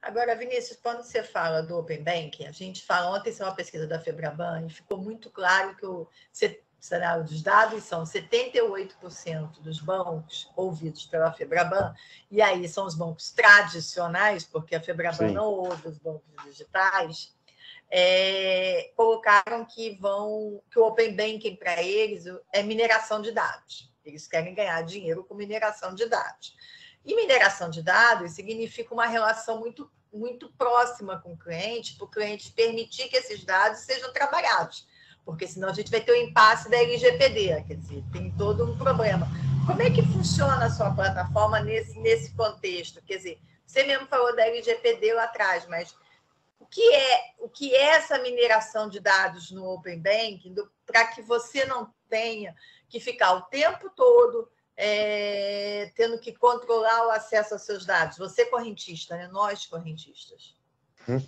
Agora, Vinícius, quando você fala do Open Banking, a gente fala, ontem saiu uma pesquisa da Febraban e ficou muito claro que o, os dados são 78% dos bancos ouvidos pela Febraban, e aí são os bancos tradicionais, porque a Febraban Sim. não ouve os bancos digitais, é, colocaram que vão que o Open Banking para eles é mineração de dados. Eles querem ganhar dinheiro com mineração de dados. E mineração de dados significa uma relação muito, muito próxima com o cliente, para o cliente permitir que esses dados sejam trabalhados, porque senão a gente vai ter o um impasse da LGPD, quer dizer, tem todo um problema. Como é que funciona a sua plataforma nesse, nesse contexto? Quer dizer, você mesmo falou da LGPD lá atrás, mas o que é, o que é essa mineração de dados no Open Banking para que você não tenha que ficar o tempo todo é, tendo que controlar o acesso aos seus dados. Você correntista, né? Nós correntistas. Uhum.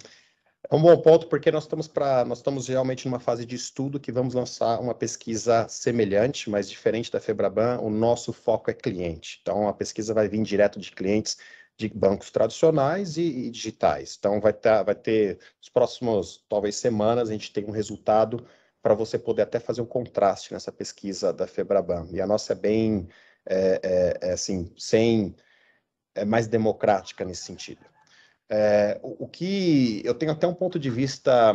É um bom ponto porque nós estamos para nós estamos realmente numa fase de estudo que vamos lançar uma pesquisa semelhante, mas diferente da Febraban. O nosso foco é cliente. Então a pesquisa vai vir direto de clientes de bancos tradicionais e, e digitais. Então vai ter, tá, vai ter os próximos talvez semanas a gente tem um resultado para você poder até fazer um contraste nessa pesquisa da Febraban. E a nossa é bem é, é, é, assim, sem é mais democrática nesse sentido. É, o, o, que eu tenho até um ponto de vista,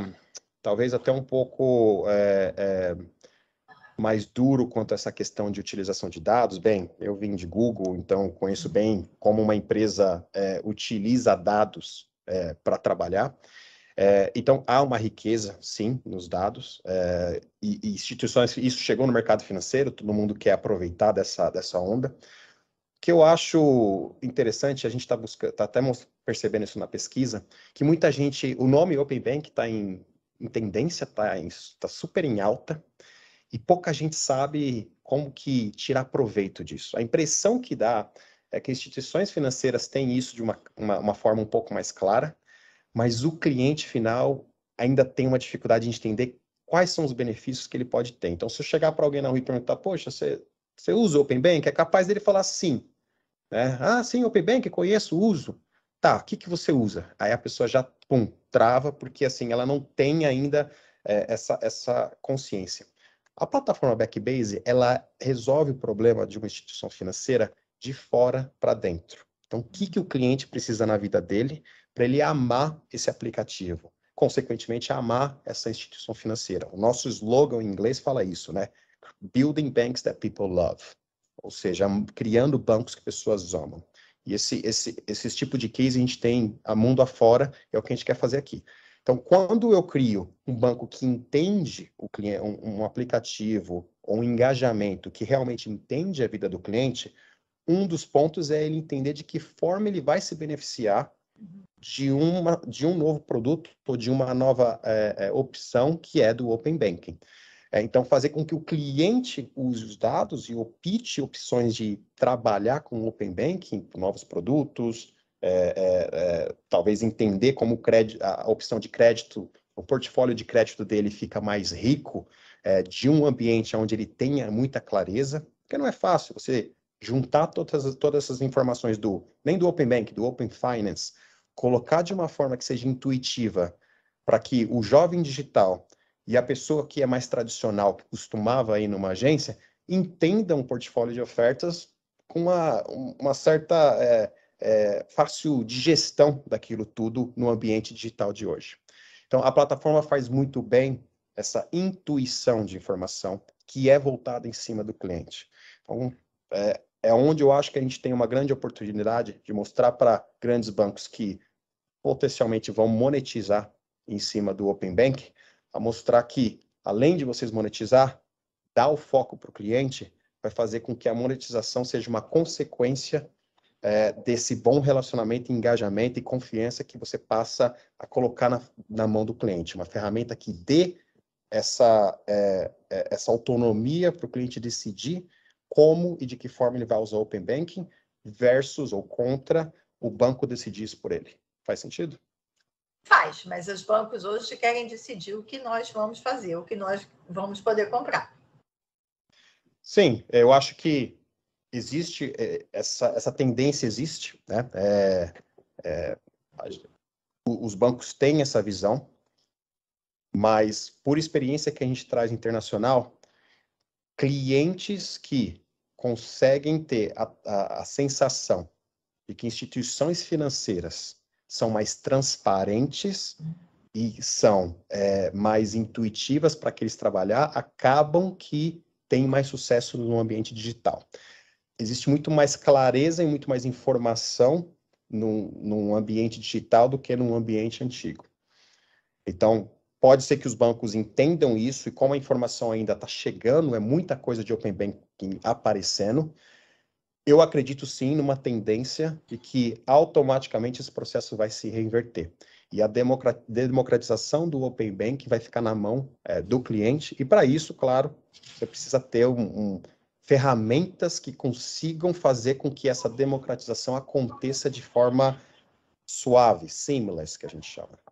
talvez até um pouco é, é mais duro quanto a essa questão de utilização de dados. Bem, eu vim de Google, então conheço bem como uma empresa é, utiliza dados para trabalhar. É, então, há uma riqueza, sim, nos dados, é, e, e, instituições, isso chegou no mercado financeiro, todo mundo quer aproveitar dessa, dessa onda. O que eu acho interessante, a gente está buscando, está até percebendo isso na pesquisa, que muita gente, o nome Open Bank está em, em, tendência, está tá super em alta, e pouca gente sabe como que tirar proveito disso. A impressão que dá é que instituições financeiras têm isso de uma, uma, uma forma um pouco mais clara, mas o cliente final ainda tem uma dificuldade de entender quais são os benefícios que ele pode ter. Então, se eu chegar para alguém na rua e perguntar, poxa, você, você usa o Open Bank? É capaz dele falar sim. Né? Ah, sim, Open Bank, conheço, uso. Tá, o que, que você usa? Aí a pessoa já, pum, trava, porque assim, ela não tem ainda é, essa, essa consciência. A plataforma Backbase, ela resolve o problema de uma instituição financeira de fora para dentro. Então, o que, que o cliente precisa na vida dele para ele amar esse aplicativo, consequentemente amar essa instituição financeira. O nosso slogan em inglês fala isso, né? Building banks that people love, ou seja, criando bancos que pessoas amam. E esse, esse, esse tipo de case a gente tem a mundo afora, é o que a gente quer fazer aqui. Então, quando eu crio um banco que entende o cliente, um, um aplicativo ou um engajamento que realmente entende a vida do cliente, um dos pontos é ele entender de que forma ele vai se beneficiar uhum de, uma, de um novo produto ou de uma nova é, opção que é do Open Banking. É, então, fazer com que o cliente use os dados e opte opções de trabalhar com o Open Banking, novos produtos, é, talvez entender como o crédito, a opção de crédito, o portfólio de crédito dele fica mais rico de um ambiente onde ele tenha muita clareza, porque não é fácil você juntar todas, todas essas informações do nem do Open Bank, do Open Finance, colocar de uma forma que seja intuitiva para que o jovem digital e a pessoa que é mais tradicional, que costumava ir numa agência, entendam um portfólio de ofertas com uma, uma certa é, é, fácil digestão daquilo tudo no ambiente digital de hoje. Então, a plataforma faz muito bem essa intuição de informação que é voltada em cima do cliente. Então, é, é onde eu acho que a gente tem uma grande oportunidade de mostrar para grandes bancos que potencialmente vão monetizar em cima do Open Bank, a mostrar que, além de vocês monetizar, dar o foco para o cliente vai fazer com que a monetização seja uma consequência é, desse bom relacionamento, engajamento e confiança que você passa a colocar na, na mão do cliente. Uma ferramenta que dê essa, é, é essa autonomia para o cliente decidir como e de que forma ele vai usar o Open Banking versus ou contra o banco decidir isso por ele. Faz sentido? Faz, mas os bancos hoje querem decidir o que nós vamos fazer, o que nós vamos poder comprar. Sim, eu acho que existe é, essa, essa tendência existe, né? É, é, os bancos têm essa visão, mas por experiência que a gente traz internacional, clientes que conseguem ter a, a, a sensação de que instituições financeiras são mais transparentes e são é, mais intuitivas para aqueles trabalhar, acabam que têm mais sucesso no ambiente digital. Existe muito mais clareza e muito mais informação num, num ambiente digital do que num ambiente antigo. Então, pode ser que os bancos entendam isso e como a informação ainda está chegando, é muita coisa de Open Banking aparecendo, eu acredito sim numa tendência de que automaticamente esse processo vai se reinverter. E a democratização do Open Bank vai ficar na mão é, do cliente. E para isso, claro, você precisa ter um, um, ferramentas que consigam fazer com que essa democratização aconteça de forma suave, seamless, que a gente chama.